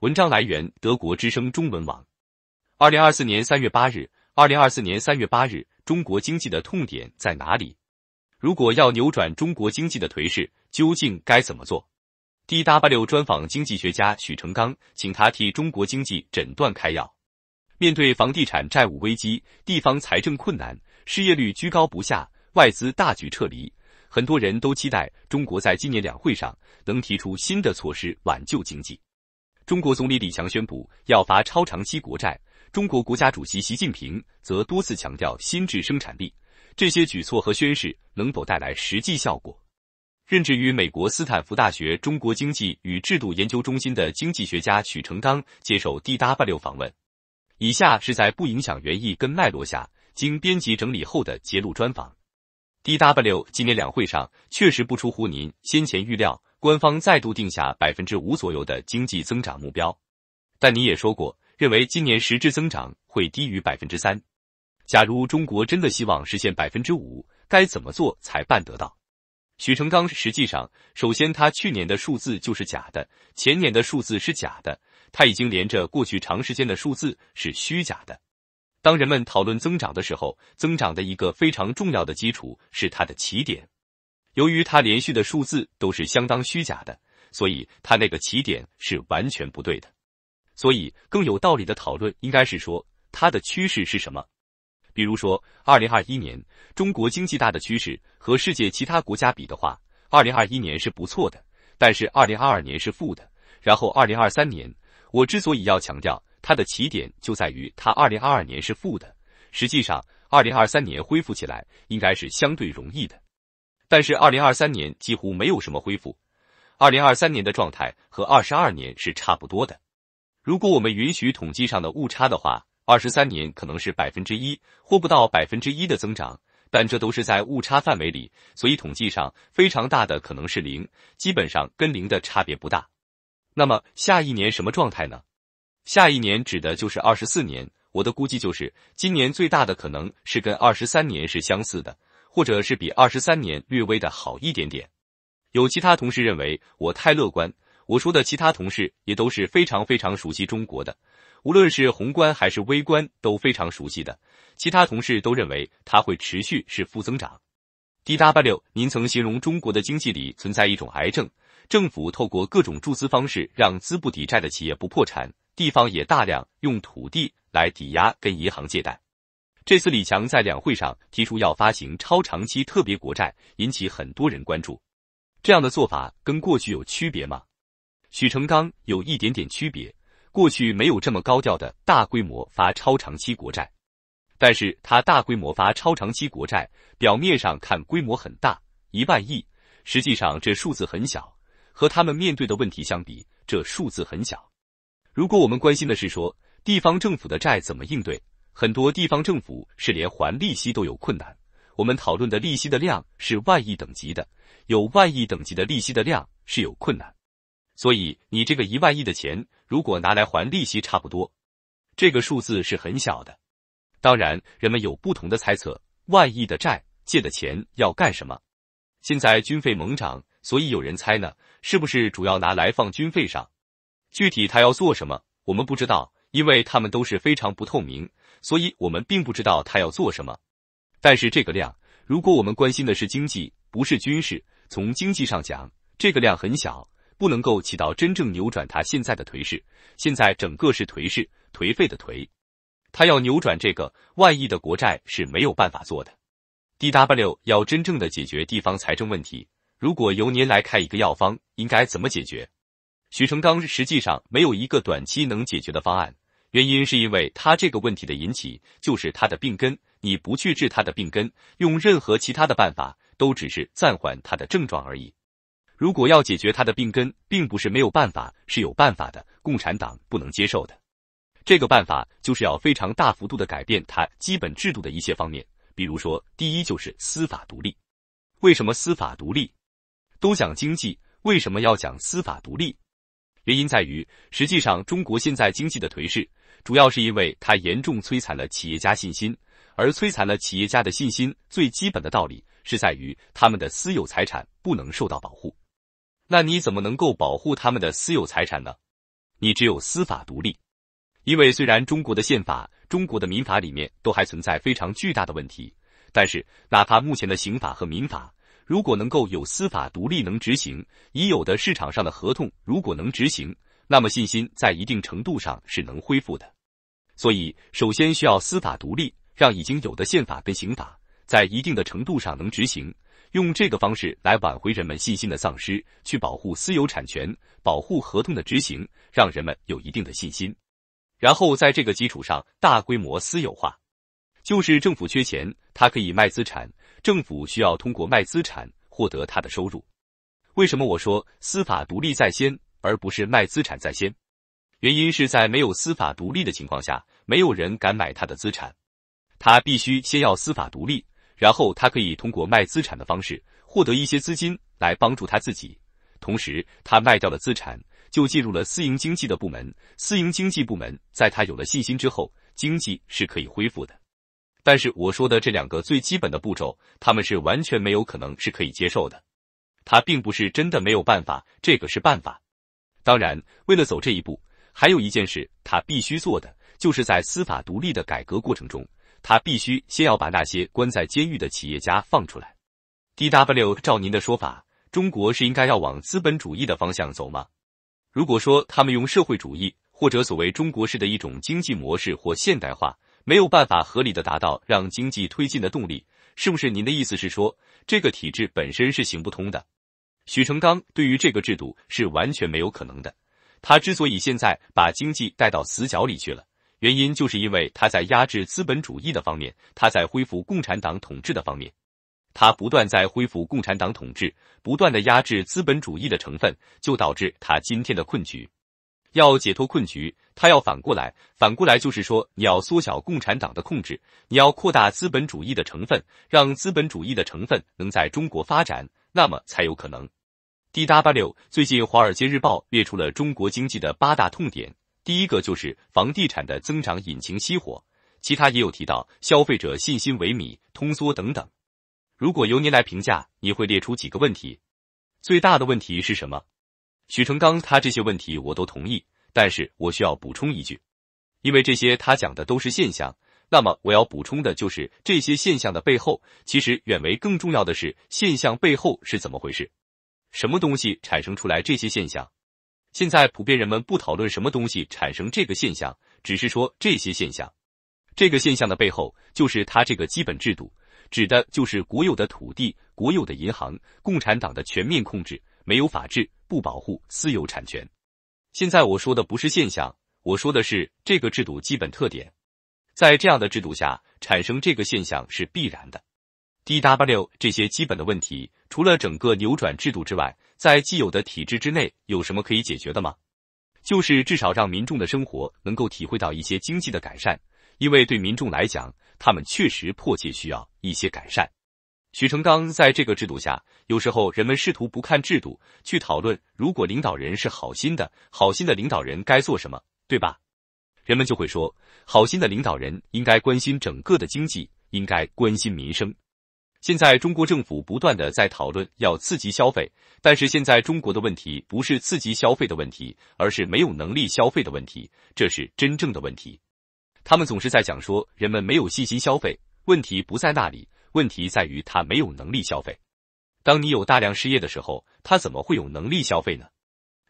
文章来源：德国之声中文网。二零二四年三月八日，二零二四年三月八日，中国经济的痛点在哪里？如果要扭转中国经济的颓势，究竟该怎么做？DW 专访经济学家许成钢，请他替中国经济诊断开药。面对房地产债务危机、地方财政困难、失业率居高不下、外资大举撤离，很多人都期待中国在今年两会上能提出新的措施挽救经济。中国总理李强宣布要发超长期国债，中国国家主席习近平则多次强调新质生产力。这些举措和宣示能否带来实际效果？任职于美国斯坦福大学中国经济与制度研究中心的经济学家许成钢接受 DW 访问。以下是在不影响原意跟脉络下，经编辑整理后的揭录专访。DW 今年两会上确实不出乎您先前预料。官方再度定下百分之五左右的经济增长目标，但你也说过，认为今年实质增长会低于百分之三。假如中国真的希望实现百分之五，该怎么做才办得到？许成刚实际上，首先他去年的数字就是假的，前年的数字是假的，他已经连着过去长时间的数字是虚假的。当人们讨论增长的时候，增长的一个非常重要的基础是它的起点。由于它连续的数字都是相当虚假的，所以它那个起点是完全不对的。所以更有道理的讨论应该是说它的趋势是什么。比如说，二零二一年中国经济大的趋势和世界其他国家比的话，二零二一年是不错的，但是二零二二年是负的。然后二零二三年，我之所以要强调它的起点就在于它二零二二年是负的，实际上二零二三年恢复起来应该是相对容易的。但是，二零二三年几乎没有什么恢复。二零二三年的状态和二十二年是差不多的。如果我们允许统计上的误差的话，二十三年可能是百分之一或不到百分之一的增长，但这都是在误差范围里，所以统计上非常大的可能是零，基本上跟零的差别不大。那么，下一年什么状态呢？下一年指的就是二十四年。我的估计就是，今年最大的可能是跟二十三年是相似的。或者是比二十三年略微的好一点点。有其他同事认为我太乐观，我说的其他同事也都是非常非常熟悉中国的，无论是宏观还是微观都非常熟悉的。其他同事都认为它会持续是负增长。DW，您曾形容中国的经济里存在一种癌症，政府透过各种注资方式让资不抵债的企业不破产，地方也大量用土地来抵押跟银行借贷。这次李强在两会上提出要发行超长期特别国债，引起很多人关注。这样的做法跟过去有区别吗？许成刚有一点点区别，过去没有这么高调的大规模发超长期国债。但是他大规模发超长期国债，表面上看规模很大，一万亿，实际上这数字很小，和他们面对的问题相比，这数字很小。如果我们关心的是说地方政府的债怎么应对。很多地方政府是连还利息都有困难。我们讨论的利息的量是万亿等级的，有万亿等级的利息的量是有困难。所以你这个一万亿的钱，如果拿来还利息，差不多。这个数字是很小的。当然，人们有不同的猜测：万亿的债借的钱要干什么？现在军费猛涨，所以有人猜呢，是不是主要拿来放军费上？具体他要做什么，我们不知道，因为他们都是非常不透明。所以我们并不知道他要做什么，但是这个量，如果我们关心的是经济，不是军事，从经济上讲，这个量很小，不能够起到真正扭转他现在的颓势。现在整个是颓势，颓废的颓，他要扭转这个万亿的国债是没有办法做的。D W 要真正的解决地方财政问题，如果由您来开一个药方，应该怎么解决？许成刚实际上没有一个短期能解决的方案。原因是因为他这个问题的引起就是他的病根，你不去治他的病根，用任何其他的办法都只是暂缓他的症状而已。如果要解决他的病根，并不是没有办法，是有办法的。共产党不能接受的这个办法，就是要非常大幅度的改变他基本制度的一些方面。比如说，第一就是司法独立。为什么司法独立？都讲经济，为什么要讲司法独立？原因在于，实际上中国现在经济的颓势，主要是因为它严重摧残了企业家信心，而摧残了企业家的信心，最基本的道理是在于他们的私有财产不能受到保护。那你怎么能够保护他们的私有财产呢？你只有司法独立。因为虽然中国的宪法、中国的民法里面都还存在非常巨大的问题，但是哪怕目前的刑法和民法。如果能够有司法独立能执行已有的市场上的合同，如果能执行，那么信心在一定程度上是能恢复的。所以，首先需要司法独立，让已经有的宪法跟刑法在一定的程度上能执行，用这个方式来挽回人们信心的丧失，去保护私有产权，保护合同的执行，让人们有一定的信心。然后在这个基础上大规模私有化，就是政府缺钱，它可以卖资产。政府需要通过卖资产获得他的收入。为什么我说司法独立在先，而不是卖资产在先？原因是在没有司法独立的情况下，没有人敢买他的资产。他必须先要司法独立，然后他可以通过卖资产的方式获得一些资金来帮助他自己。同时，他卖掉了资产，就进入了私营经济的部门。私营经济部门在他有了信心之后，经济是可以恢复的。但是我说的这两个最基本的步骤，他们是完全没有可能，是可以接受的。他并不是真的没有办法，这个是办法。当然，为了走这一步，还有一件事他必须做的，就是在司法独立的改革过程中，他必须先要把那些关在监狱的企业家放出来。D.W. 照您的说法，中国是应该要往资本主义的方向走吗？如果说他们用社会主义或者所谓中国式的一种经济模式或现代化。没有办法合理的达到让经济推进的动力，是不是？您的意思是说，这个体制本身是行不通的？许成刚对于这个制度是完全没有可能的。他之所以现在把经济带到死角里去了，原因就是因为他在压制资本主义的方面，他在恢复共产党统治的方面，他不断在恢复共产党统治，不断的压制资本主义的成分，就导致他今天的困局。要解脱困局。他要反过来，反过来就是说，你要缩小共产党的控制，你要扩大资本主义的成分，让资本主义的成分能在中国发展，那么才有可能。DW 最近《华尔街日报》列出了中国经济的八大痛点，第一个就是房地产的增长引擎熄火，其他也有提到消费者信心萎靡、通缩等等。如果由您来评价，你会列出几个问题？最大的问题是什么？许成刚，他这些问题我都同意。但是我需要补充一句，因为这些他讲的都是现象。那么我要补充的就是这些现象的背后，其实远为更重要的是现象背后是怎么回事，什么东西产生出来这些现象？现在普遍人们不讨论什么东西产生这个现象，只是说这些现象。这个现象的背后就是他这个基本制度，指的就是国有的土地、国有的银行、共产党的全面控制，没有法治，不保护私有产权。现在我说的不是现象，我说的是这个制度基本特点。在这样的制度下，产生这个现象是必然的。DW 这些基本的问题，除了整个扭转制度之外，在既有的体制之内有什么可以解决的吗？就是至少让民众的生活能够体会到一些经济的改善，因为对民众来讲，他们确实迫切需要一些改善。许成刚在这个制度下，有时候人们试图不看制度去讨论，如果领导人是好心的，好心的领导人该做什么，对吧？人们就会说，好心的领导人应该关心整个的经济，应该关心民生。现在中国政府不断的在讨论要刺激消费，但是现在中国的问题不是刺激消费的问题，而是没有能力消费的问题，这是真正的问题。他们总是在讲说，人们没有信心消费，问题不在那里。问题在于他没有能力消费。当你有大量失业的时候，他怎么会有能力消费呢？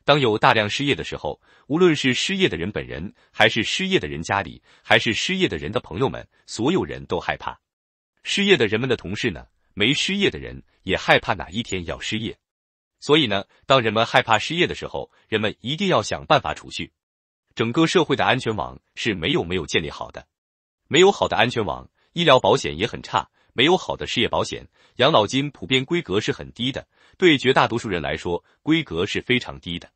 当有大量失业的时候，无论是失业的人本人，还是失业的人家里，还是失业的人的朋友们，所有人都害怕。失业的人们的同事呢？没失业的人也害怕哪一天要失业。所以呢，当人们害怕失业的时候，人们一定要想办法储蓄。整个社会的安全网是没有没有建立好的，没有好的安全网，医疗保险也很差。没有好的失业保险，养老金普遍规格是很低的，对绝大多数人来说，规格是非常低的。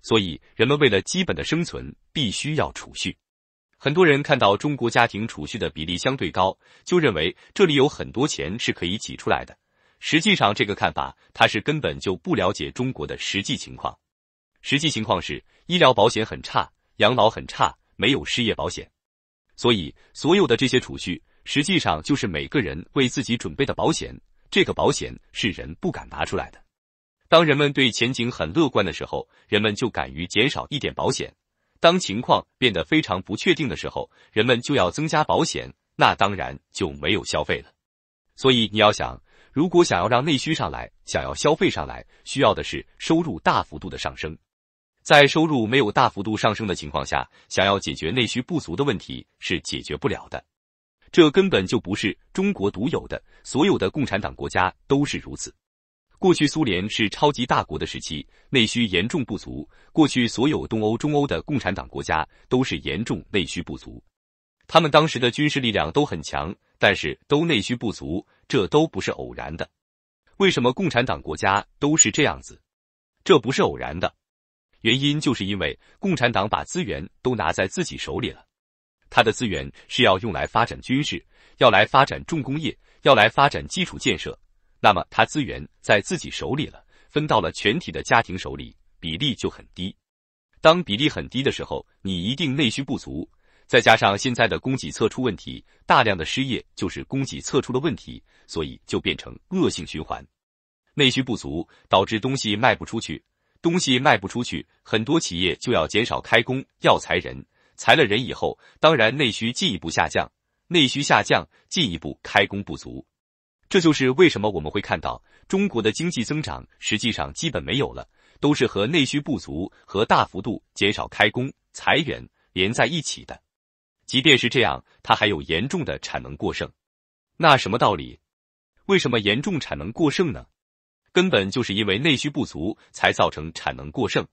所以，人们为了基本的生存，必须要储蓄。很多人看到中国家庭储蓄的比例相对高，就认为这里有很多钱是可以挤出来的。实际上，这个看法他是根本就不了解中国的实际情况。实际情况是，医疗保险很差，养老很差，没有失业保险，所以所有的这些储蓄。实际上就是每个人为自己准备的保险，这个保险是人不敢拿出来的。当人们对前景很乐观的时候，人们就敢于减少一点保险；当情况变得非常不确定的时候，人们就要增加保险。那当然就没有消费了。所以你要想，如果想要让内需上来，想要消费上来，需要的是收入大幅度的上升。在收入没有大幅度上升的情况下，想要解决内需不足的问题是解决不了的。这根本就不是中国独有的，所有的共产党国家都是如此。过去苏联是超级大国的时期，内需严重不足。过去所有东欧、中欧的共产党国家都是严重内需不足，他们当时的军事力量都很强，但是都内需不足，这都不是偶然的。为什么共产党国家都是这样子？这不是偶然的，原因就是因为共产党把资源都拿在自己手里了。它的资源是要用来发展军事，要来发展重工业，要来发展基础建设。那么它资源在自己手里了，分到了全体的家庭手里，比例就很低。当比例很低的时候，你一定内需不足，再加上现在的供给侧出问题，大量的失业就是供给侧出了问题，所以就变成恶性循环。内需不足导致东西卖不出去，东西卖不出去，很多企业就要减少开工，要裁人。裁了人以后，当然内需进一步下降，内需下降进一步开工不足，这就是为什么我们会看到中国的经济增长实际上基本没有了，都是和内需不足和大幅度减少开工裁员连在一起的。即便是这样，它还有严重的产能过剩，那什么道理？为什么严重产能过剩呢？根本就是因为内需不足才造成产能过剩。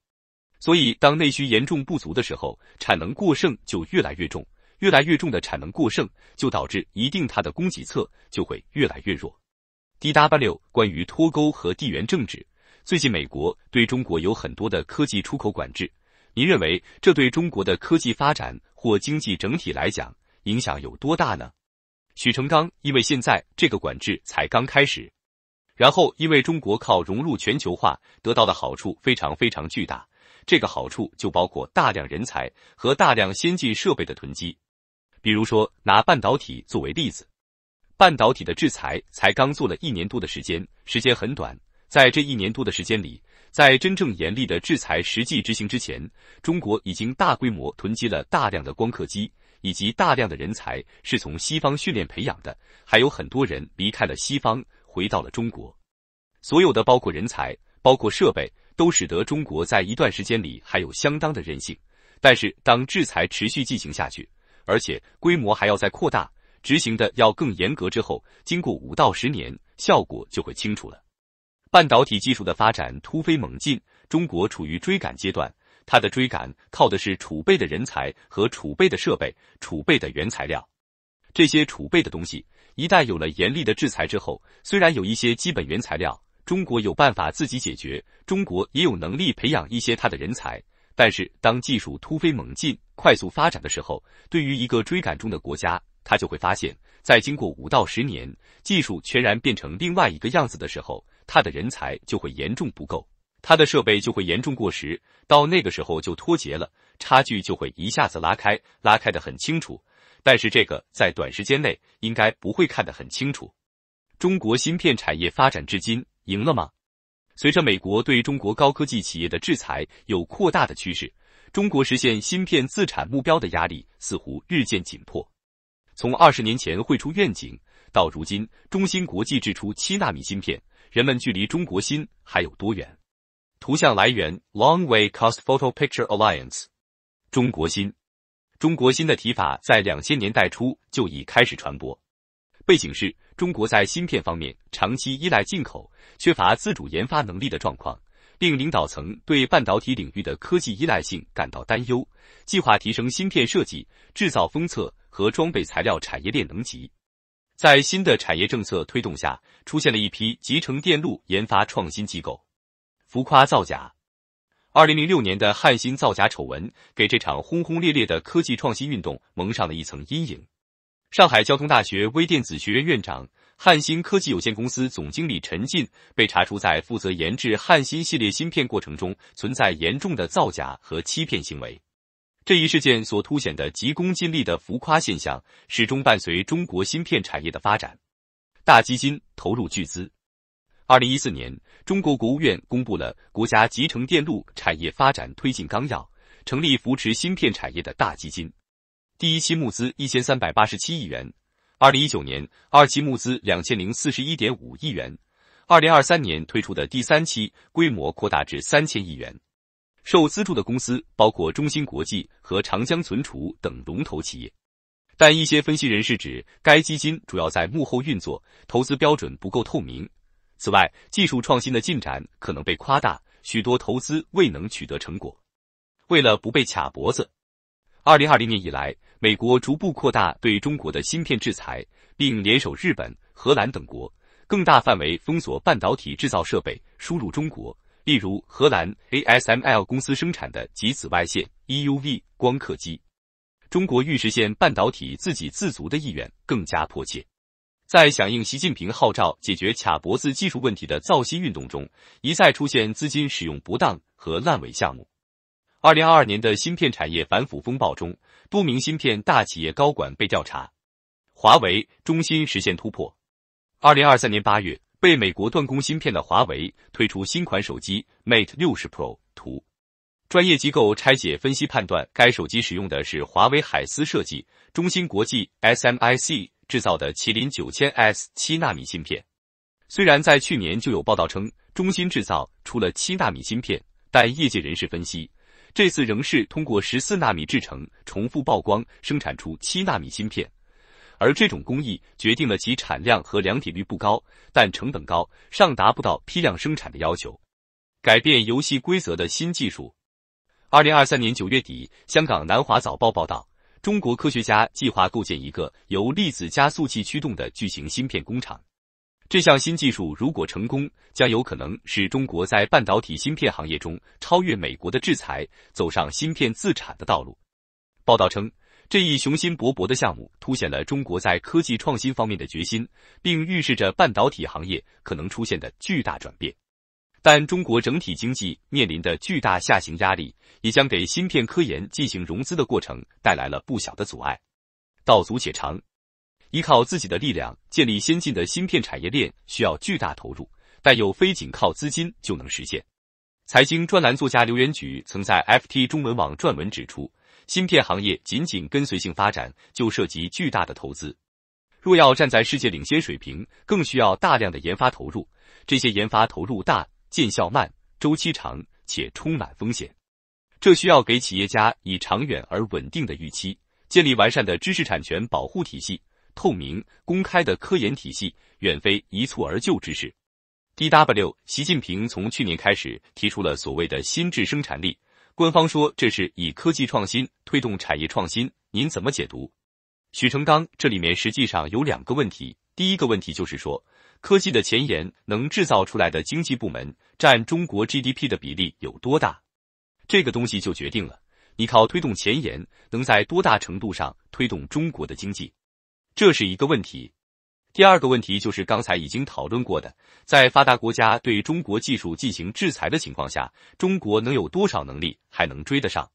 所以，当内需严重不足的时候，产能过剩就越来越重。越来越重的产能过剩，就导致一定它的供给侧就会越来越弱。DW 关于脱钩和地缘政治，最近美国对中国有很多的科技出口管制，您认为这对中国的科技发展或经济整体来讲影响有多大呢？许成刚，因为现在这个管制才刚开始，然后因为中国靠融入全球化得到的好处非常非常巨大。这个好处就包括大量人才和大量先进设备的囤积，比如说拿半导体作为例子，半导体的制裁才刚做了一年多的时间，时间很短。在这一年多的时间里，在真正严厉的制裁实际执行之前，中国已经大规模囤积了大量的光刻机以及大量的人才，是从西方训练培养的，还有很多人离开了西方，回到了中国。所有的包括人才，包括设备。都使得中国在一段时间里还有相当的韧性，但是当制裁持续进行下去，而且规模还要再扩大，执行的要更严格之后，经过五到十年，效果就会清楚了。半导体技术的发展突飞猛进，中国处于追赶阶段，它的追赶靠的是储备的人才和储备的设备、储备的原材料。这些储备的东西，一旦有了严厉的制裁之后，虽然有一些基本原材料。中国有办法自己解决，中国也有能力培养一些他的人才。但是，当技术突飞猛进、快速发展的时候，对于一个追赶中的国家，他就会发现，在经过五到十年，技术全然变成另外一个样子的时候，他的人才就会严重不够，他的设备就会严重过时，到那个时候就脱节了，差距就会一下子拉开，拉开的很清楚。但是，这个在短时间内应该不会看得很清楚。中国芯片产业发展至今。赢了吗？随着美国对中国高科技企业的制裁有扩大的趋势，中国实现芯片自产目标的压力似乎日渐紧迫。从二十年前绘出愿景，到如今中芯国际制出七纳米芯片，人们距离“中国芯”还有多远？图像来源：Longway Cost Photo Picture Alliance。中国芯，中国芯的提法在两千年代初就已开始传播。背景是中国在芯片方面长期依赖进口、缺乏自主研发能力的状况，令领导层对半导体领域的科技依赖性感到担忧。计划提升芯片设计、制造、封测和装备材料产业链能级。在新的产业政策推动下，出现了一批集成电路研发创新机构。浮夸造假。二零零六年的汉芯造假丑闻，给这场轰轰烈烈的科技创新运动蒙上了一层阴影。上海交通大学微电子学院院长、汉芯科技有限公司总经理陈进被查出，在负责研制汉芯系列芯片过程中存在严重的造假和欺骗行为。这一事件所凸显的急功近利的浮夸现象，始终伴随中国芯片产业的发展。大基金投入巨资。二零一四年，中国国务院公布了《国家集成电路产业发展推进纲要》，成立扶持芯片产业的大基金。第一期募资一千三百八十七亿元，二零一九年二期募资两千零四十一点五亿元，二零二三年推出的第三期规模扩大至三千亿元。受资助的公司包括中芯国际和长江存储等龙头企业。但一些分析人士指，该基金主要在幕后运作，投资标准不够透明。此外，技术创新的进展可能被夸大，许多投资未能取得成果。为了不被卡脖子，二零二零年以来。美国逐步扩大对中国的芯片制裁，并联手日本、荷兰等国，更大范围封锁半导体制造设备输入中国。例如，荷兰 ASML 公司生产的极紫外线 EUV 光刻机，中国欲实现半导体自给自足的意愿更加迫切。在响应习近平号召解决卡脖子技术问题的造芯运动中，一再出现资金使用不当和烂尾项目。二零二二年的芯片产业反腐风暴中。多名芯片大企业高管被调查，华为、中芯实现突破。二零二三年八月，被美国断供芯片的华为推出新款手机 Mate 六十 Pro。图，专业机构拆解分析判断，该手机使用的是华为海思设计、中芯国际 SMIC 制造的麒麟九千 S 七纳米芯片。虽然在去年就有报道称中芯制造出了七纳米芯片，但业界人士分析。这次仍是通过十四纳米制程重复曝光生产出七纳米芯片，而这种工艺决定了其产量和良品率不高，但成本高，尚达不到批量生产的要求。改变游戏规则的新技术。二零二三年九月底，香港南华早报报道，中国科学家计划构建一个由粒子加速器驱动的巨型芯片工厂。这项新技术如果成功，将有可能使中国在半导体芯片行业中超越美国的制裁，走上芯片自产的道路。报道称，这一雄心勃勃的项目凸显了中国在科技创新方面的决心，并预示着半导体行业可能出现的巨大转变。但中国整体经济面临的巨大下行压力，也将给芯片科研进行融资的过程带来了不小的阻碍。道阻且长。依靠自己的力量建立先进的芯片产业链需要巨大投入，但又非仅靠资金就能实现。财经专栏作家刘元举曾在 FT 中文网撰文指出，芯片行业仅仅跟随性发展就涉及巨大的投资，若要站在世界领先水平，更需要大量的研发投入。这些研发投入大、见效慢、周期长且充满风险，这需要给企业家以长远而稳定的预期，建立完善的知识产权保护体系。透明公开的科研体系远非一蹴而就之事。D.W.，习近平从去年开始提出了所谓的新质生产力，官方说这是以科技创新推动产业创新，您怎么解读？许成刚，这里面实际上有两个问题。第一个问题就是说，科技的前沿能制造出来的经济部门占中国 GDP 的比例有多大？这个东西就决定了你靠推动前沿能在多大程度上推动中国的经济。这是一个问题，第二个问题就是刚才已经讨论过的，在发达国家对中国技术进行制裁的情况下，中国能有多少能力还能追得上？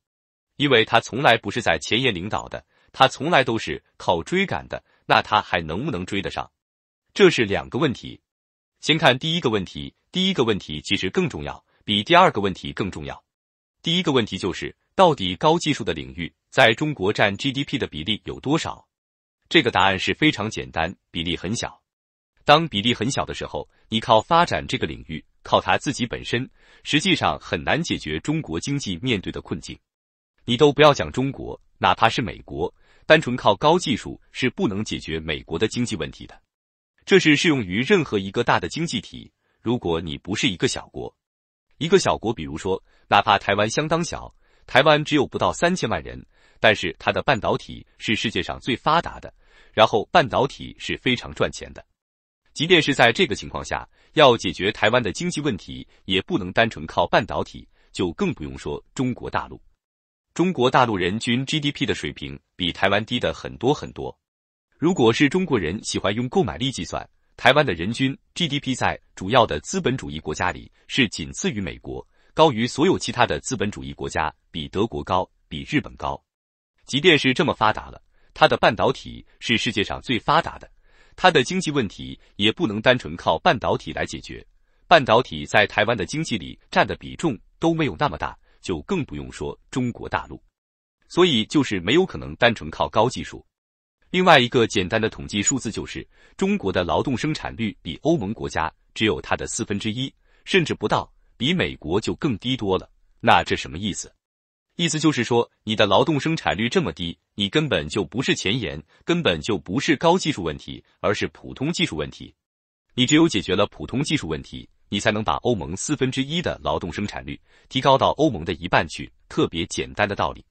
因为它从来不是在前沿领导的，它从来都是靠追赶的，那它还能不能追得上？这是两个问题。先看第一个问题，第一个问题其实更重要，比第二个问题更重要。第一个问题就是到底高技术的领域在中国占 GDP 的比例有多少？这个答案是非常简单，比例很小。当比例很小的时候，你靠发展这个领域，靠它自己本身，实际上很难解决中国经济面对的困境。你都不要讲中国，哪怕是美国，单纯靠高技术是不能解决美国的经济问题的。这是适用于任何一个大的经济体。如果你不是一个小国，一个小国，比如说，哪怕台湾相当小，台湾只有不到三千万人。但是它的半导体是世界上最发达的，然后半导体是非常赚钱的。即便是在这个情况下，要解决台湾的经济问题，也不能单纯靠半导体，就更不用说中国大陆。中国大陆人均 GDP 的水平比台湾低的很多很多。如果是中国人喜欢用购买力计算，台湾的人均 GDP 在主要的资本主义国家里是仅次于美国，高于所有其他的资本主义国家，比德国高，比日本高。即便是这么发达了，它的半导体是世界上最发达的，它的经济问题也不能单纯靠半导体来解决。半导体在台湾的经济里占的比重都没有那么大，就更不用说中国大陆。所以就是没有可能单纯靠高技术。另外一个简单的统计数字就是，中国的劳动生产率比欧盟国家只有它的四分之一，甚至不到，比美国就更低多了。那这什么意思？意思就是说，你的劳动生产率这么低，你根本就不是前沿，根本就不是高技术问题，而是普通技术问题。你只有解决了普通技术问题，你才能把欧盟四分之一的劳动生产率提高到欧盟的一半去。特别简单的道理。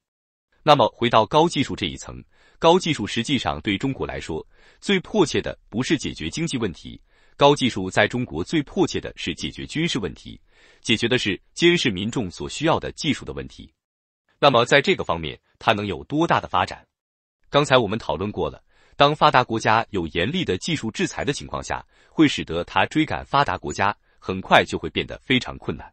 那么回到高技术这一层，高技术实际上对中国来说，最迫切的不是解决经济问题，高技术在中国最迫切的是解决军事问题，解决的是监视民众所需要的技术的问题。那么，在这个方面，它能有多大的发展？刚才我们讨论过了，当发达国家有严厉的技术制裁的情况下，会使得它追赶发达国家很快就会变得非常困难。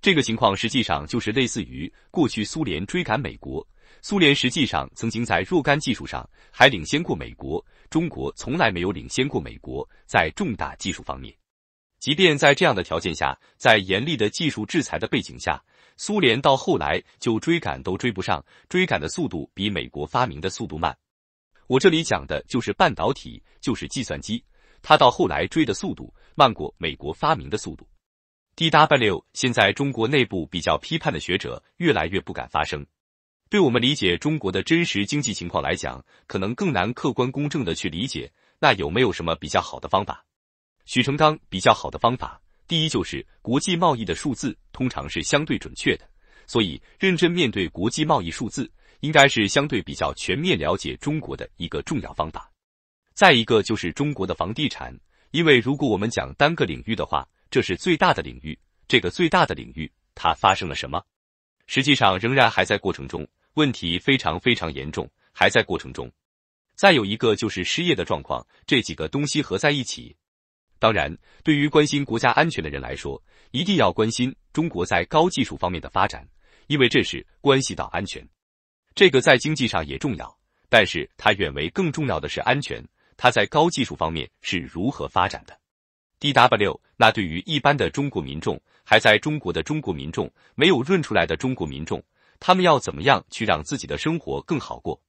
这个情况实际上就是类似于过去苏联追赶美国。苏联实际上曾经在若干技术上还领先过美国，中国从来没有领先过美国在重大技术方面。即便在这样的条件下，在严厉的技术制裁的背景下。苏联到后来就追赶都追不上，追赶的速度比美国发明的速度慢。我这里讲的就是半导体，就是计算机，它到后来追的速度慢过美国发明的速度。DW 现在中国内部比较批判的学者越来越不敢发声，对我们理解中国的真实经济情况来讲，可能更难客观公正的去理解。那有没有什么比较好的方法？许承刚比较好的方法。第一就是国际贸易的数字通常是相对准确的，所以认真面对国际贸易数字，应该是相对比较全面了解中国的一个重要方法。再一个就是中国的房地产，因为如果我们讲单个领域的话，这是最大的领域。这个最大的领域它发生了什么？实际上仍然还在过程中，问题非常非常严重，还在过程中。再有一个就是失业的状况，这几个东西合在一起。当然，对于关心国家安全的人来说，一定要关心中国在高技术方面的发展，因为这是关系到安全。这个在经济上也重要，但是它远为更重要的是安全。它在高技术方面是如何发展的？DW？那对于一般的中国民众，还在中国的中国民众，没有润出来的中国民众，他们要怎么样去让自己的生活更好过？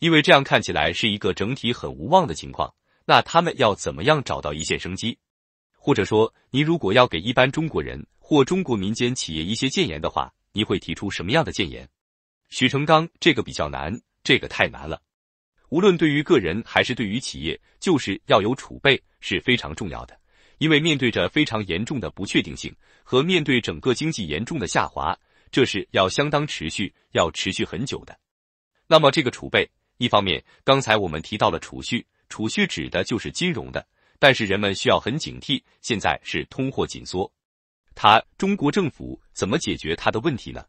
因为这样看起来是一个整体很无望的情况。那他们要怎么样找到一线生机？或者说，你如果要给一般中国人或中国民间企业一些建言的话，你会提出什么样的建言？许成刚，这个比较难，这个太难了。无论对于个人还是对于企业，就是要有储备是非常重要的，因为面对着非常严重的不确定性和面对整个经济严重的下滑，这是要相当持续，要持续很久的。那么这个储备，一方面刚才我们提到了储蓄。储蓄指的就是金融的，但是人们需要很警惕。现在是通货紧缩，他中国政府怎么解决他的问题呢？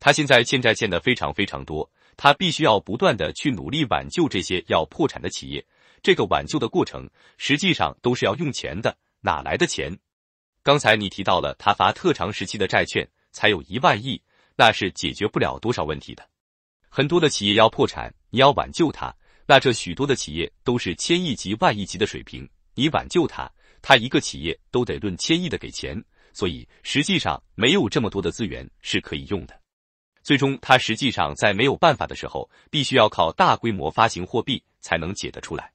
他现在欠债欠的非常非常多，他必须要不断的去努力挽救这些要破产的企业。这个挽救的过程实际上都是要用钱的，哪来的钱？刚才你提到了他发特长时期的债券才有一万亿，那是解决不了多少问题的。很多的企业要破产，你要挽救他。那这许多的企业都是千亿级、万亿级的水平，你挽救它，它一个企业都得论千亿的给钱，所以实际上没有这么多的资源是可以用的。最终，它实际上在没有办法的时候，必须要靠大规模发行货币才能解得出来。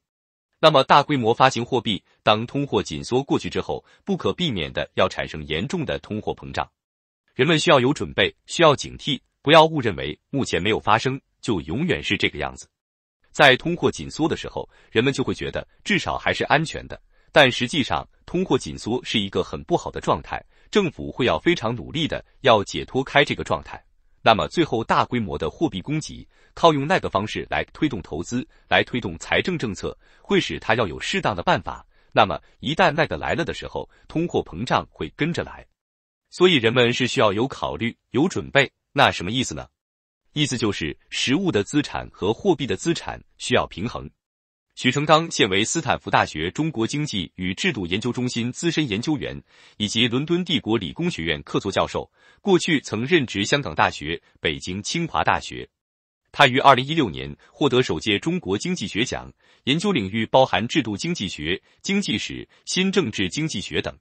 那么，大规模发行货币，当通货紧缩过去之后，不可避免的要产生严重的通货膨胀。人们需要有准备，需要警惕，不要误认为目前没有发生，就永远是这个样子。在通货紧缩的时候，人们就会觉得至少还是安全的，但实际上，通货紧缩是一个很不好的状态，政府会要非常努力的要解脱开这个状态。那么，最后大规模的货币供给，靠用那个方式来推动投资，来推动财政政策，会使它要有适当的办法。那么，一旦那个来了的时候，通货膨胀会跟着来，所以人们是需要有考虑、有准备。那什么意思呢？意思就是，实物的资产和货币的资产需要平衡。许成钢现为斯坦福大学中国经济与制度研究中心资深研究员，以及伦敦帝国理工学院客座教授。过去曾任职香港大学、北京清华大学。他于二零一六年获得首届中国经济学奖，研究领域包含制度经济学、经济史、新政治经济学等。